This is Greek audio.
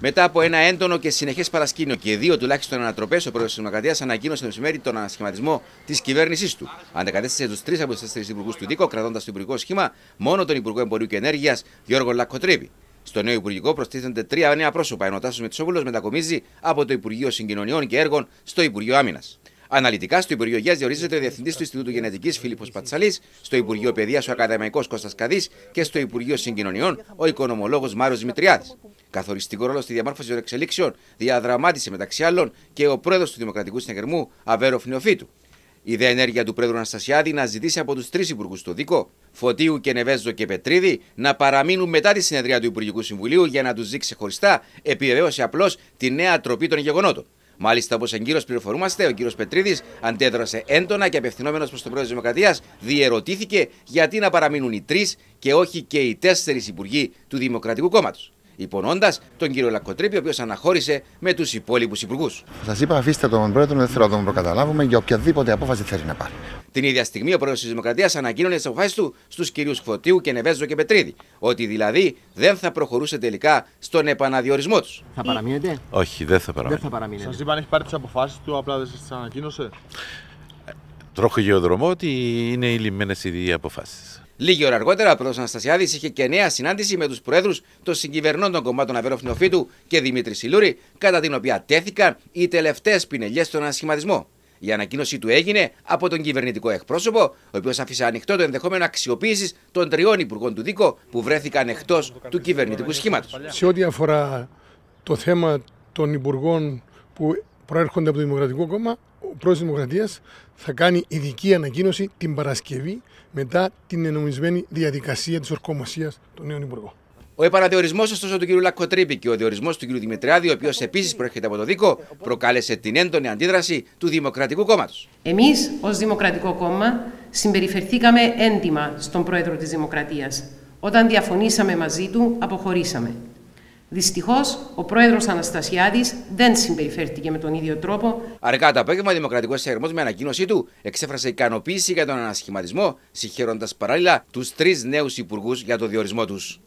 Μετά από ένα έντονο και συνεχές παρασκήνιο και δύο τουλάχιστον ανατροπές, ο πρόεδρος της Δημοκρατίας ανακοίνωσε το μεσημέρι τον ανασχηματισμό της κυβέρνησής του. Αντεκατέστησε τους τρεις από τους τέσσερις υπουργούς του Δίκο, κρατώντας το υπουργικό σχήμα μόνο τον Υπουργό Εμπορίου και Ενέργειας Γιώργο Λακκοτρίβη. Στο νέο Υπουργικό προστίθενται τρία νέα πρόσωπα, ενώ τάσο με Μετσόπουλος μετακομίζει από το Υπουργείο Συγκοινωνιών και Έργων στο Υπουργείο Άμυνας. Αναλυτικά, στο Υπουργείο Υγείας διορίζεται ο Διευθυντής του Ινστιτούτου Γενετικής Φίλιππος Πατσαλής, στο Υπουργείο Παιδείας ο Ακαδημαϊκός Κώστας Καδής και στο Υπουργείο Συγκοινωνιών ο Οικονομολόγος Μάριο Δημητριάδης. Καθοριστικό ρόλο στη διαμόρφωση των εξελίξεων διαδραμάτισε μεταξύ άλλων και ο πρόεδρος του Δημοκρατικού Συνεγερμού, Αβέρο Φινοφίτου. Η ιδέα ενέργεια του πρόεδρου Αναστασιάδη να ζητήσει από τους τρεις υπουργούς του Δίκο, Φωτίου και Νεβέζο και Πετρίδη, να παραμείνουν μετά τη συνεδρία του Υπουργικού Συμβουλίου για να τους δείξει ξεχωριστά, επιβεβαίωσε απλώς τη νέα τροπή των γεγονότων. Μάλιστα, όπως εγκύρω πληροφορούμαστε, ο κύριος Πετρίδης αντέδρασε έντονα και απευθυνόμενος προς τον πρόεδρο της Δημοκρατίας, διερωτήθηκε γιατί να παραμείνουν οι τρεις και όχι και οι τέσσερις υπουργοί του Δημοκρατικού Κόμματος υπονώντας τον κύριο Λακοτρίπη ο οποίος αναχώρησε με τους υπόλοιπους υπουργούς. Σας είπα, αφήστε τον πρόεδρο, δεν θέλω να τον προκαταλάβουμε για οποιαδήποτε απόφαση θέλει να πάρει. Την ίδια στιγμή, ο πρόεδρος της Δημοκρατίας ανακοίνωνε τι αποφάσεις του στους κυρίους Φωτίου και Νεβέζο και Πετρίδη. Ότι δηλαδή δεν θα προχωρούσε τελικά στον επαναδιορισμό τους. Θα παραμείνετε. Όχι, δεν θα παραμείνετε. Δεν Σας είπα, αν έχει πάρει τις αποφάσεις του, απλά δεν σας ανακοίνωσε. Ε, Τρόχο γεωδρομό ότι είναι οι λυμμένε οι αποφάσεις. Λίγη ώρα αργότερα, ο πρόεδρος Αναστασιάδης είχε και νέα συνάντηση με τους προέδρους των συγκυβερνών των κομμάτων Αβέρο Νοφίτου και Δημήτρης Σιλούρη, κατά την οποία τέθηκαν οι τελευταίες πινελιές στον ανασχηματισμό. Η ανακοίνωση του έγινε από τον κυβερνητικό εκπρόσωπο, ο οποίος άφησε ανοιχτό το ενδεχόμενο αξιοποίησης των τριών υπουργών του Δίκο που βρέθηκαν εκτός του κυβερνητικού σχήματος. Σε ό,τι αφορά το θέμα των υπουργών που προέρχονται από το Δημοκρατικό Κόμμα, πρόεδρος της Δημοκρατίας θα κάνει ειδική ανακοίνωση την Παρασκευή μετά την ενομισμένη διαδικασία της ορκομοσία των νέων υπουργών. Ο επαναδιορισμό ωστόσο του κ. Λακκοτρίπη και ο διορισμός του κ. Δημητριάδη, ο οποίος επίσης προέρχεται από το Δίκο, προκάλεσε την έντονη αντίδραση του Δημοκρατικού Κόμματος. Εμείς, ως Δημοκρατικό Κόμμα, συμπεριφερθήκαμε έντιμα στον πρόεδρο της Δημοκρατίας. Όταν διαφωνήσαμε μαζί του, αποχωρήσαμε. Δυστυχώς, ο πρόεδρος Αναστασιάδης δεν συμπεριφέρθηκε με τον ίδιο τρόπο. Αργά το απόγευμα, ο Δημοκρατικός Σερμό, με ανακοίνωσή του εξέφρασε ικανοποίηση για τον ανασχηματισμό, συγχαίροντας παράλληλα τους τρεις νέους υπουργούς για το διορισμό τους.